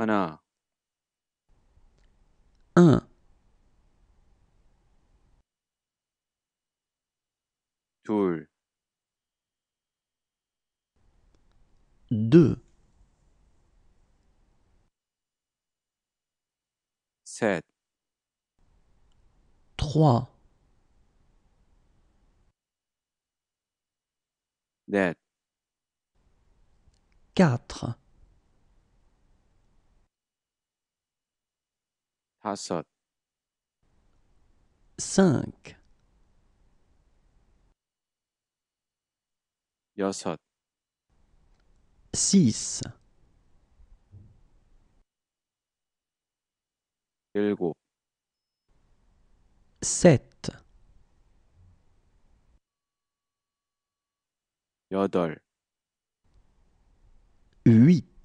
Un, deux, sept, trois, quatre. 다섯 cinq 여섯 six 일곱 sept 여덟 huit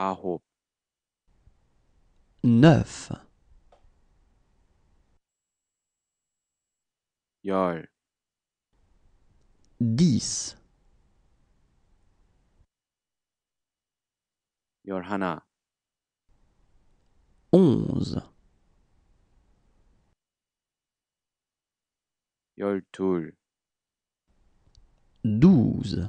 9. Yol. 10. Yorhana. 11. Yol Tour. 12.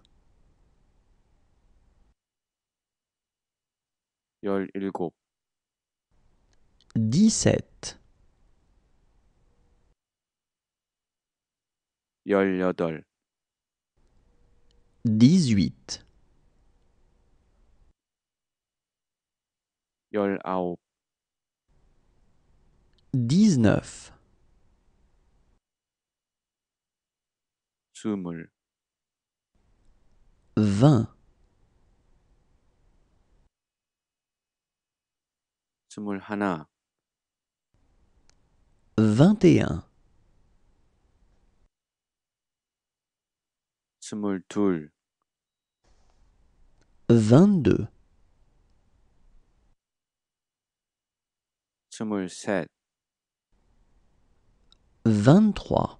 dix-sept, dix-huit, dix-neuf, vingt, 21 22 23 24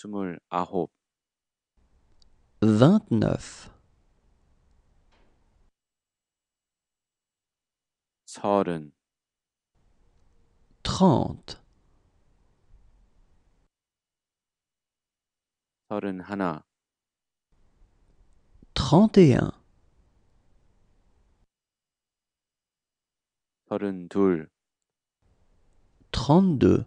29 30 31 31 32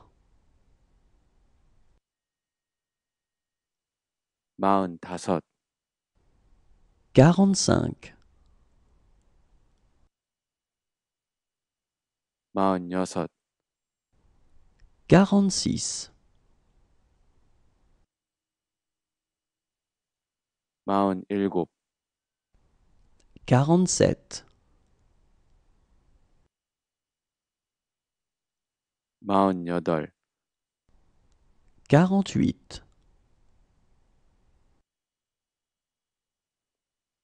45. 46. 47. 48.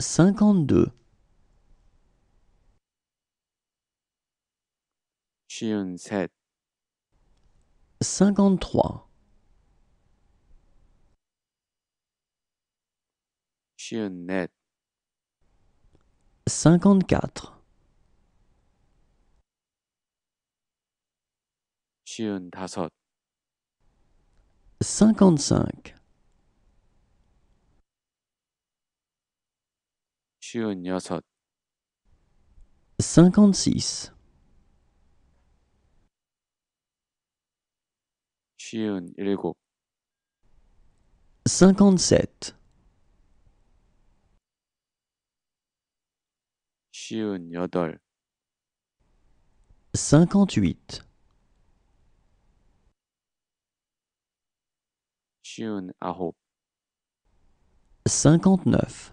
52 57 53 54 55 Cinquante-six 58. cinquante-sept huit neuf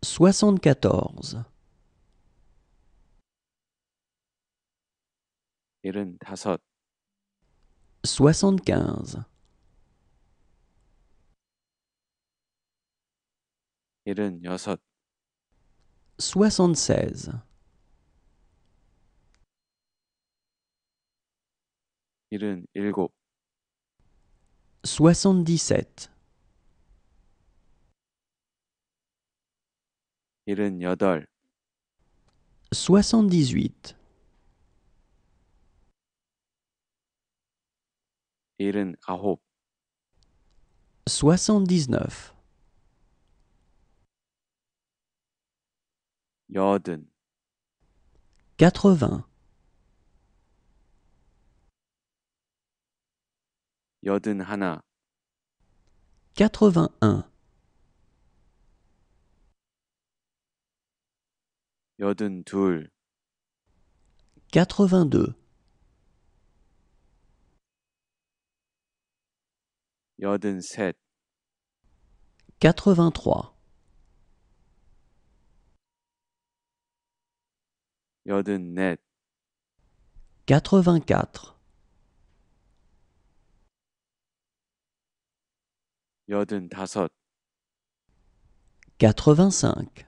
74 75 76 77 soixante-dix-huit soixante-dix-neuf quatre quatre-vingt-un quatre-vingt-deux quatre-vingt-trois quatre-vingt-quatre quatre-vingt-cinq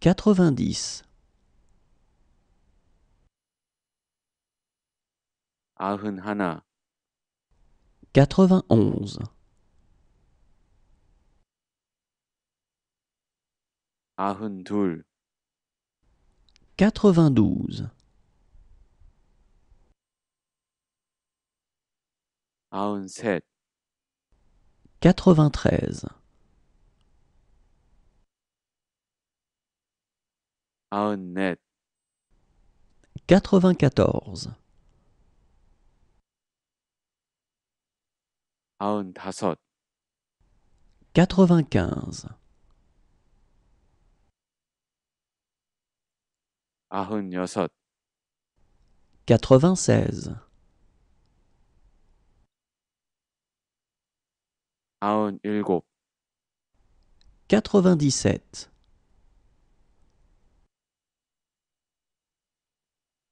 Quatre-vingt-dix. Quatre-vingt-onze. quatre Quatre-vingt-treize. 94 95 96 97